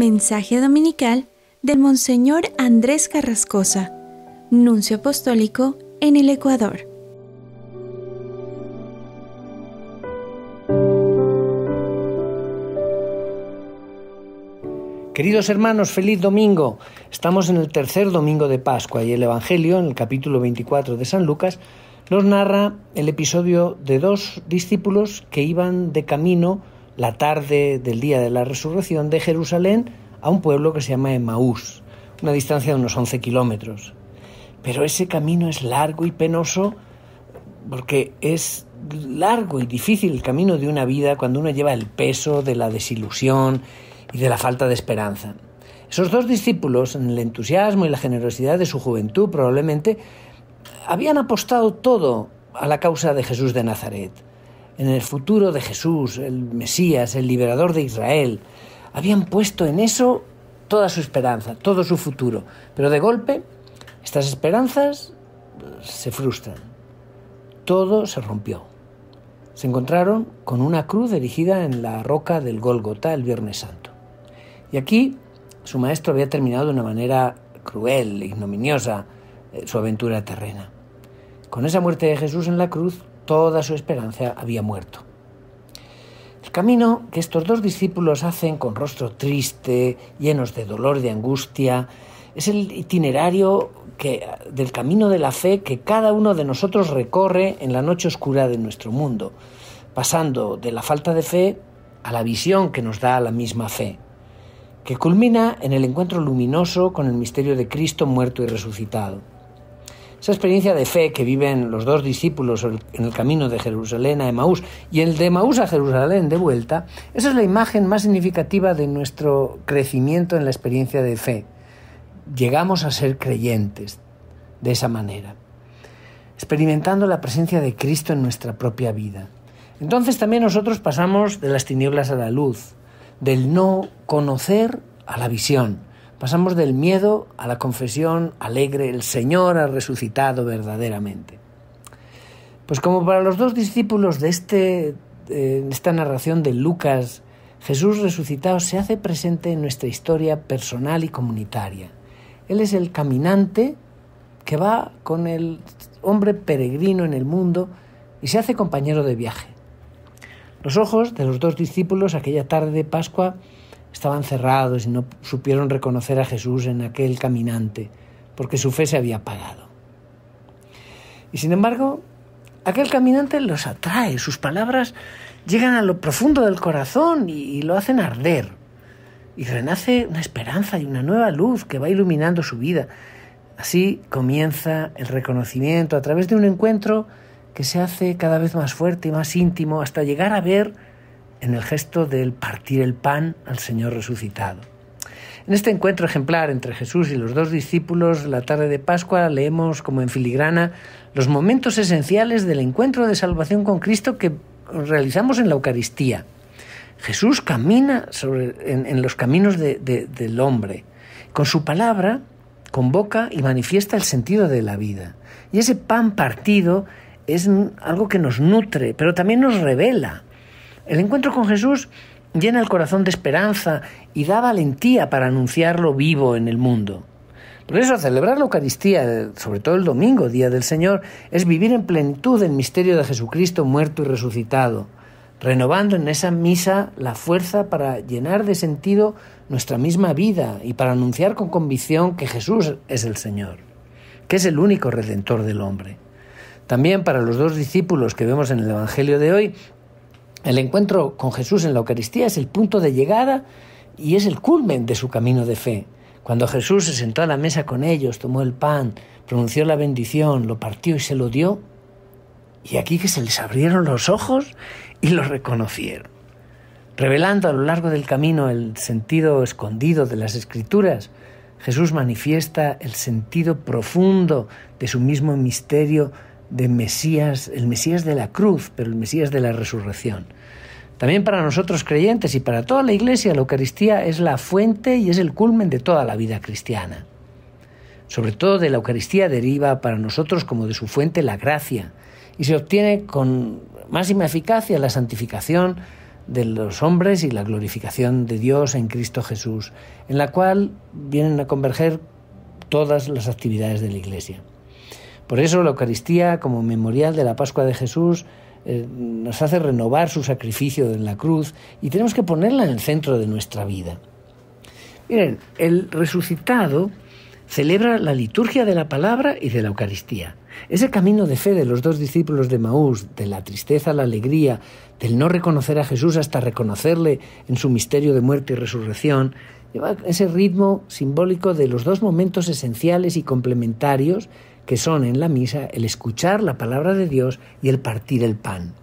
Mensaje dominical del Monseñor Andrés Carrascosa, nuncio apostólico en el Ecuador. Queridos hermanos, feliz domingo. Estamos en el tercer domingo de Pascua y el Evangelio, en el capítulo 24 de San Lucas, nos narra el episodio de dos discípulos que iban de camino la tarde del día de la resurrección de Jerusalén a un pueblo que se llama Emaús, una distancia de unos 11 kilómetros. Pero ese camino es largo y penoso porque es largo y difícil el camino de una vida cuando uno lleva el peso de la desilusión y de la falta de esperanza. Esos dos discípulos, en el entusiasmo y la generosidad de su juventud probablemente, habían apostado todo a la causa de Jesús de Nazaret en el futuro de Jesús, el Mesías, el liberador de Israel. Habían puesto en eso toda su esperanza, todo su futuro. Pero de golpe, estas esperanzas eh, se frustran. Todo se rompió. Se encontraron con una cruz erigida en la roca del Gólgota el Viernes Santo. Y aquí su maestro había terminado de una manera cruel, ignominiosa, eh, su aventura terrena. Con esa muerte de Jesús en la cruz, toda su esperanza había muerto. El camino que estos dos discípulos hacen con rostro triste, llenos de dolor y de angustia, es el itinerario del camino de la fe que cada uno de nosotros recorre en la noche oscura de nuestro mundo, pasando de la falta de fe a la visión que nos da la misma fe, que culmina en el encuentro luminoso con el misterio de Cristo muerto y resucitado. Esa experiencia de fe que viven los dos discípulos en el camino de Jerusalén a Emaús y el de Emaús a Jerusalén de vuelta, esa es la imagen más significativa de nuestro crecimiento en la experiencia de fe. Llegamos a ser creyentes de esa manera, experimentando la presencia de Cristo en nuestra propia vida. Entonces también nosotros pasamos de las tinieblas a la luz, del no conocer a la visión Pasamos del miedo a la confesión alegre, el Señor ha resucitado verdaderamente. Pues como para los dos discípulos de este, eh, esta narración de Lucas, Jesús resucitado se hace presente en nuestra historia personal y comunitaria. Él es el caminante que va con el hombre peregrino en el mundo y se hace compañero de viaje. Los ojos de los dos discípulos aquella tarde de Pascua estaban cerrados y no supieron reconocer a Jesús en aquel caminante, porque su fe se había apagado. Y sin embargo, aquel caminante los atrae, sus palabras llegan a lo profundo del corazón y, lo hacen arder. Y renace una esperanza y una nueva luz que va iluminando su vida. Así comienza el reconocimiento a través de un encuentro que se hace cada vez más fuerte y más íntimo hasta llegar a ver en el gesto del partir el pan al Señor resucitado. En este encuentro ejemplar entre Jesús y los dos discípulos, la tarde de Pascua, leemos como en filigrana los momentos esenciales del encuentro de salvación con Cristo que realizamos en la Eucaristía. Jesús camina en, los caminos del hombre. Con su palabra convoca y manifiesta el sentido de la vida. Y ese pan partido es algo que nos nutre, pero también nos revela el encuentro con Jesús llena el corazón de esperanza y da valentía para anunciarlo vivo en el mundo. Por eso celebrar la Eucaristía, sobre todo el domingo, Día del Señor, es vivir en plenitud el misterio de Jesucristo muerto y resucitado, renovando en esa misa la fuerza para llenar de sentido nuestra misma vida y para anunciar con convicción que Jesús es el Señor, que es el único redentor del hombre. También para los dos discípulos que vemos en el Evangelio de hoy, el encuentro con Jesús en la Eucaristía es el punto de llegada y es el culmen de su camino de fe. Cuando Jesús se sentó a la mesa con ellos, tomó el pan, pronunció la bendición, lo partió y se lo dio, y aquí que se les abrieron los ojos y lo reconocieron, revelando a lo largo del camino el sentido escondido de las escrituras. Jesús manifiesta el sentido profundo de su mismo misterio de Mesías, el Mesías de la cruz, pero el Mesías de la resurrección. También para nosotros creyentes y para toda la Iglesia, la Eucaristía es la fuente y es el culmen de toda la vida cristiana. Sobre todo de la Eucaristía deriva para nosotros como de su fuente la gracia y se obtiene con máxima eficacia la santificación de los hombres y la glorificación de Dios en Cristo Jesús, en la cual vienen a converger todas las actividades de la Iglesia. Por eso la Eucaristía, como memorial de la Pascua de Jesús, eh, nos hace renovar su sacrificio en la cruz y tenemos que ponerla en el centro de nuestra vida. Miren, el resucitado celebra la liturgia de la palabra y de la Eucaristía. Ese camino de fe de los dos discípulos de Maús, de la tristeza a la alegría, del no reconocer a Jesús hasta reconocerle en su misterio de muerte y resurrección, lleva ese ritmo simbólico de los dos momentos esenciales y complementarios que son en la misa el escuchar la palabra de Dios y el partir el pan.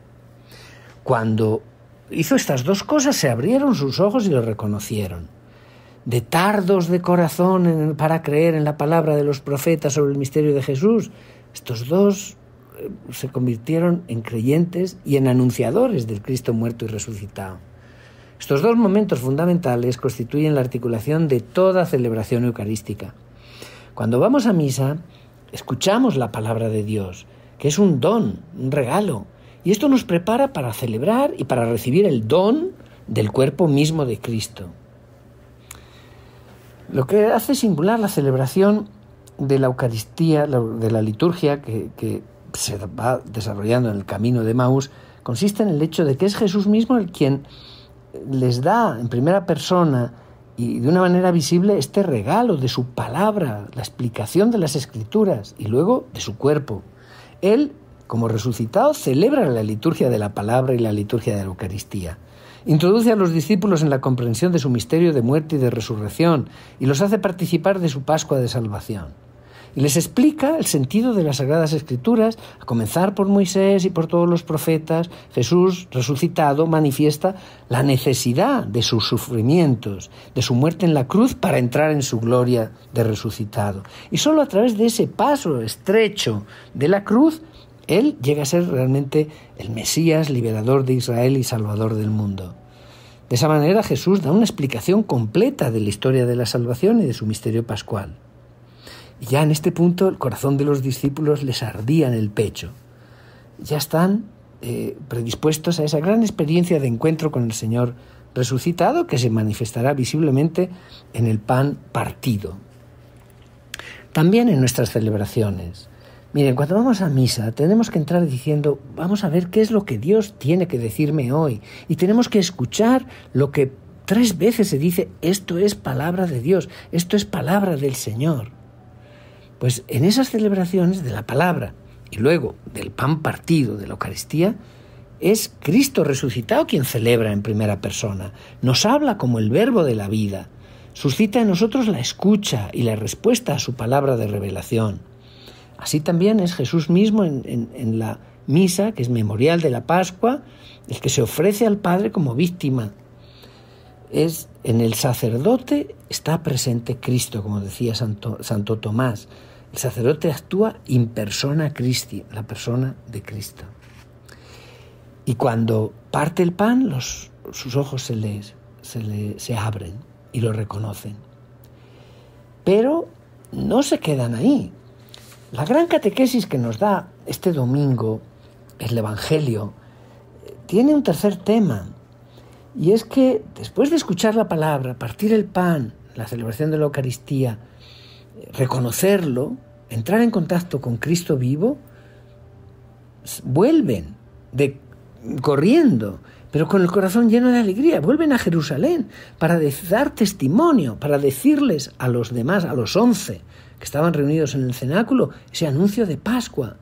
Cuando hizo estas dos cosas se abrieron sus ojos y lo reconocieron. De tardos de corazón para creer en la palabra de los profetas sobre el misterio de Jesús, estos dos eh, se convirtieron en creyentes y en anunciadores del Cristo muerto y resucitado. Estos dos momentos fundamentales constituyen la articulación de toda celebración eucarística. Cuando vamos a misa, escuchamos la palabra de Dios, que es un don, un regalo. Y esto nos prepara para celebrar y para recibir el don del cuerpo mismo de Cristo. Lo que hace singular la celebración de la Eucaristía, de la liturgia que, se va desarrollando en el camino de Maús, consiste en el hecho de que es Jesús mismo el quien les da en primera persona y de una manera visible este regalo de su palabra, la explicación de las escrituras y luego de su cuerpo. Él, como resucitado, celebra la liturgia de la palabra y la liturgia de la Eucaristía. Introduce a los discípulos en la comprensión de su misterio de muerte y de resurrección y los hace participar de su Pascua de salvación y les explica el sentido de las Sagradas Escrituras, a comenzar por Moisés y por todos los profetas. Jesús resucitado manifiesta la necesidad de sus sufrimientos, de su muerte en la cruz para entrar en su gloria de resucitado. Y solo a través de ese paso estrecho de la cruz, Él llega a ser realmente el Mesías, liberador de Israel y salvador del mundo. De esa manera Jesús da una explicación completa de la historia de la salvación y de su misterio pascual ya en este punto el corazón de los discípulos les ardía en el pecho. Ya están eh, predispuestos a esa gran experiencia de encuentro con el Señor resucitado que se manifestará visiblemente en el pan partido. También en nuestras celebraciones. Miren, cuando vamos a misa tenemos que entrar diciendo, vamos a ver qué es lo que Dios tiene que decirme hoy. Y tenemos que escuchar lo que tres veces se dice, esto es palabra de Dios, esto es palabra del Señor. Pues en esas celebraciones de la palabra y luego del pan partido, de la Eucaristía, es Cristo resucitado quien celebra en primera persona, nos habla como el verbo de la vida, suscita en nosotros la escucha y la respuesta a su palabra de revelación. Así también es Jesús mismo en, la misa, que es memorial de la Pascua, el que se ofrece al Padre como víctima es en el sacerdote está presente Cristo, como decía Santo, Santo Tomás. El sacerdote actúa in persona Christi, la persona de Cristo. Y cuando parte el pan, sus ojos se, les, se, se abren y lo reconocen. Pero no se quedan ahí. La gran catequesis que nos da este domingo el Evangelio tiene un tercer tema y es que después de escuchar la palabra, partir el pan, la celebración de la Eucaristía, reconocerlo, entrar en contacto con Cristo vivo, vuelven corriendo, pero con el corazón lleno de alegría, vuelven a Jerusalén para dar testimonio, para decirles a los demás, a los once que estaban reunidos en el cenáculo, ese anuncio de Pascua.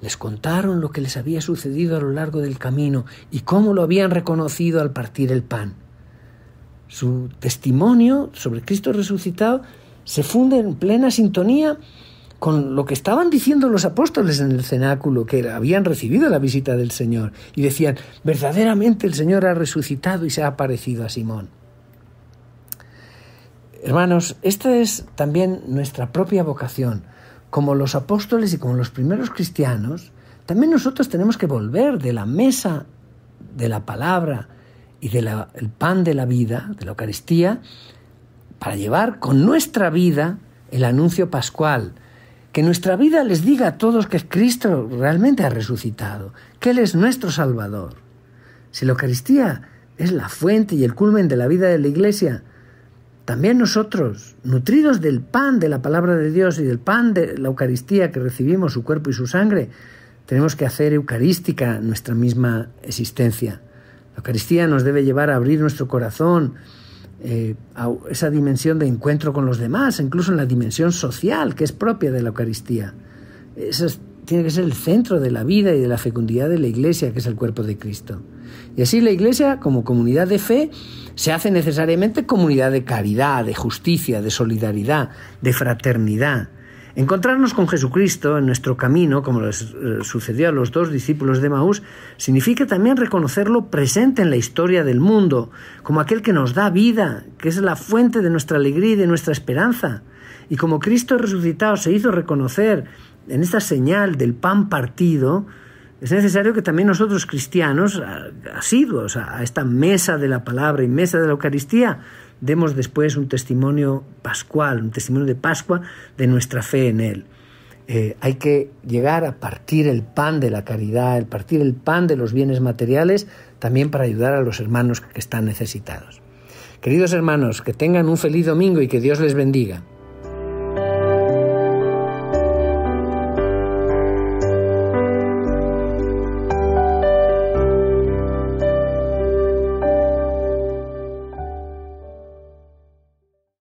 Les contaron lo que les había sucedido a lo largo del camino y cómo lo habían reconocido al partir el pan. Su testimonio sobre Cristo resucitado se funde en plena sintonía con lo que estaban diciendo los apóstoles en el cenáculo, que habían recibido la visita del Señor, y decían, verdaderamente el Señor ha resucitado y se ha aparecido a Simón. Hermanos, esta es también nuestra propia vocación como los apóstoles y como los primeros cristianos, también nosotros tenemos que volver de la mesa de la palabra y del el pan de la vida, de la Eucaristía, para llevar con nuestra vida el anuncio pascual. Que nuestra vida les diga a todos que Cristo realmente ha resucitado, que Él es nuestro Salvador. Si la Eucaristía es la fuente y el culmen de la vida de la Iglesia, también nosotros, nutridos del pan de la palabra de Dios y del pan de la Eucaristía que recibimos, su cuerpo y su sangre, tenemos que hacer eucarística nuestra misma existencia. La Eucaristía nos debe llevar a abrir nuestro corazón eh, a esa dimensión de encuentro con los demás, incluso en la dimensión social que es propia de la Eucaristía. Eso tiene que ser el centro de la vida y de la fecundidad de la Iglesia, que es el cuerpo de Cristo. Y así la Iglesia, como comunidad de fe, se hace necesariamente comunidad de caridad, de justicia, de solidaridad, de fraternidad. Encontrarnos con Jesucristo en nuestro camino, como les eh, sucedió a los dos discípulos de Maús, significa también reconocerlo presente en la historia del mundo, como aquel que nos da vida, que es la fuente de nuestra alegría y de nuestra esperanza. Y como Cristo resucitado se hizo reconocer en esta señal del pan partido, es necesario que también nosotros cristianos, asiduos a esta mesa de la palabra y mesa de la Eucaristía, demos después un testimonio pascual, un testimonio de Pascua de nuestra fe en Él. Eh, hay que llegar a partir el pan de la caridad, el partir el pan de los bienes materiales, también para ayudar a los hermanos que están necesitados. Queridos hermanos, que tengan un feliz domingo y que Dios les bendiga.